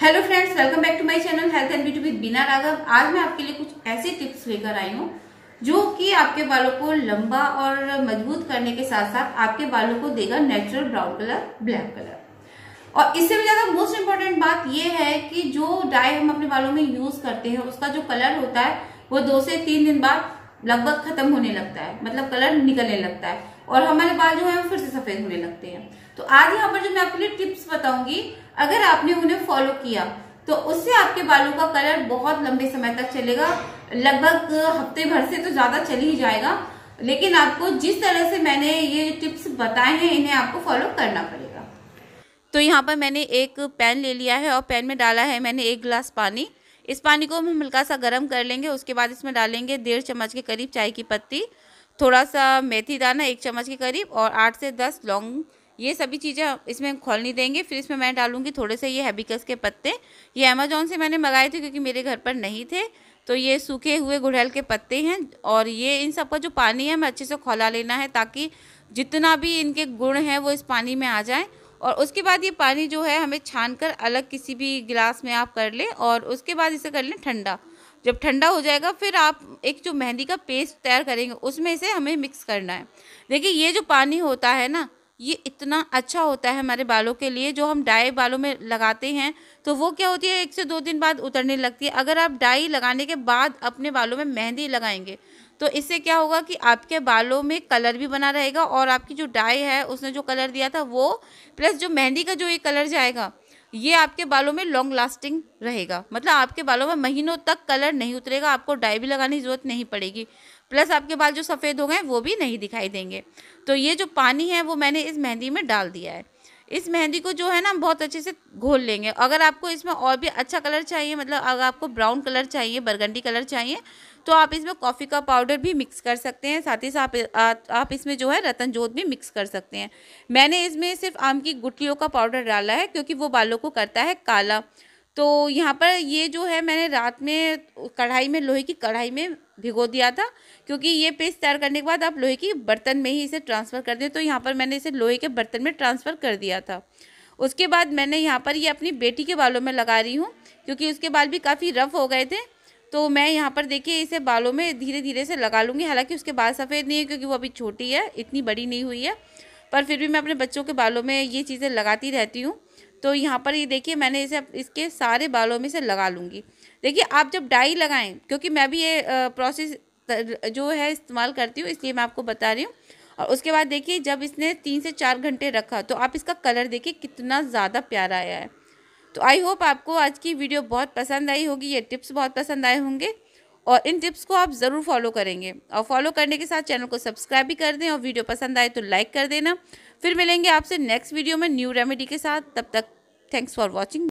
hello friends welcome back to my channel health and beauty with Bina Raghav आज मैं आपके लिए कुछ ऐसी टिप्स लेकर आई हूँ जो कि आपके बालों को लंबा और मजबूत करने के साथ साथ आपके बालों को देगा natural brown colour black colour और इससे भी ज्यादा मोस्ट इम्पोर्टेंट बात यह है कि जो डाई हम अपने बालों में यूज करते हैं उसका जो कलर होता है वो दो से तीन दिन बाद लगभग खत्म होने लगता है मतलब कलर निकलने लगता है और हमारे बाल जो है वो फिर से सफेद होने लगते हैं तो आज यहाँ पर जो मैं आपके लिए टिप्स बताऊंगी अगर आपने उन्हें फॉलो किया तो उससे आपके बालों का कलर बहुत लंबे समय तक चलेगा लगभग हफ्ते भर से तो ज्यादा चल ही जाएगा लेकिन आपको जिस तरह से मैंने ये टिप्स बताए हैं इन्हें आपको फॉलो करना पड़ेगा तो यहाँ पर मैंने एक पैन ले लिया है और पैन में डाला है मैंने एक गिलास पानी इस पानी को हम हल्का सा गर्म कर लेंगे उसके बाद इसमें डालेंगे डेढ़ चम्मच के करीब चाय की पत्ती थोड़ा सा मेथी दाना एक चम्मच के करीब और आठ से दस लौंग ये सभी चीज़ें इसमें खोलनी देंगे फिर इसमें मैं डालूंगी थोड़े से ये हैबिकस के पत्ते ये अमेजोन से मैंने मंगाए थे क्योंकि मेरे घर पर नहीं थे तो ये सूखे हुए गुड़हल के पत्ते हैं और ये इन सब का जो पानी है मैं अच्छे से खोला लेना है ताकि जितना भी इनके गुण हैं वो इस पानी में आ जाए और उसके बाद ये पानी जो है हमें छान कर अलग किसी भी गिलास में आप कर लें और उसके बाद इसे कर लें ठंडा जब ठंडा हो जाएगा फिर आप एक जो मेहंदी का पेस्ट तैयार करेंगे उसमें इसे हमें मिक्स करना है देखिए ये जो पानी होता है ना ये इतना अच्छा होता है हमारे बालों के लिए जो हम डाई बालों में लगाते हैं तो वो क्या होती है एक से दो दिन बाद उतरने लगती है अगर आप डाई लगाने के बाद अपने बालों में मेहंदी लगाएंगे तो इससे क्या होगा कि आपके बालों में कलर भी बना रहेगा और आपकी जो डाई है उसने जो कलर दिया था वो प्लस जो मेहंदी का जो ये कलर जाएगा ये आपके बालों में लॉन्ग लास्टिंग रहेगा मतलब आपके बालों में महीनों तक कलर नहीं उतरेगा आपको डाई भी लगाने की ज़रूरत नहीं पड़ेगी प्लस आपके बाल जो सफ़ेद हो गए वो भी नहीं दिखाई देंगे तो ये जो पानी है वो मैंने इस मेहंदी में डाल दिया है इस मेहंदी को जो है ना बहुत अच्छे से घोल लेंगे अगर आपको इसमें और भी अच्छा कलर चाहिए मतलब अगर आपको ब्राउन कलर चाहिए बरगंडी कलर चाहिए तो आप इसमें कॉफ़ी का पाउडर भी मिक्स कर सकते हैं साथ ही साथ आप, इसमें जो है रतन जोत भी मिक्स कर सकते हैं मैंने इसमें सिर्फ आम की गुटलियों का पाउडर डाला है क्योंकि वो बालों को करता है काला तो यहाँ पर ये जो है मैंने रात में कढ़ाई में लोहे की कढ़ाई में भिगो दिया था क्योंकि ये पेस्ट तैयार करने के बाद आप लोहे की बर्तन में ही इसे ट्रांसफ़र कर दें तो यहाँ पर मैंने इसे लोहे के बर्तन में ट्रांसफ़र कर दिया था उसके बाद मैंने यहाँ पर ये अपनी बेटी के बालों में लगा रही हूँ क्योंकि उसके बाल भी काफ़ी रफ़ हो गए थे तो मैं यहाँ पर देखिए इसे बालों में धीरे धीरे से लगा लूँगी हालांकि उसके बाल सफ़ेद नहीं है क्योंकि वो अभी छोटी है इतनी बड़ी नहीं हुई है पर फिर भी मैं अपने बच्चों के बालों में ये चीज़ें लगाती रहती हूँ तो यहाँ पर ये देखिए मैंने इसे इसके सारे बालों में से लगा लूँगी देखिए आप जब डाई लगाएं क्योंकि मैं भी ये प्रोसेस जो है इस्तेमाल करती हूँ इसलिए मैं आपको बता रही हूँ और उसके बाद देखिए जब इसने तीन से चार घंटे रखा तो आप इसका कलर देखिए कितना ज़्यादा प्यारा आया है तो आई होप आपको आज की वीडियो बहुत पसंद आई होगी ये टिप्स बहुत पसंद आए होंगे और इन टिप्स को आप ज़रूर फॉलो करेंगे और फॉलो करने के साथ चैनल को सब्सक्राइब भी कर दें और वीडियो पसंद आए तो लाइक कर देना फिर मिलेंगे आपसे नेक्स्ट वीडियो में न्यू रेमेडी के साथ तब तक थैंक्स फॉर वॉचिंग